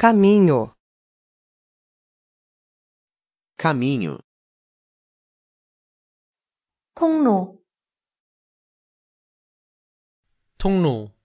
caminho, caminho, tonglu, tonglu.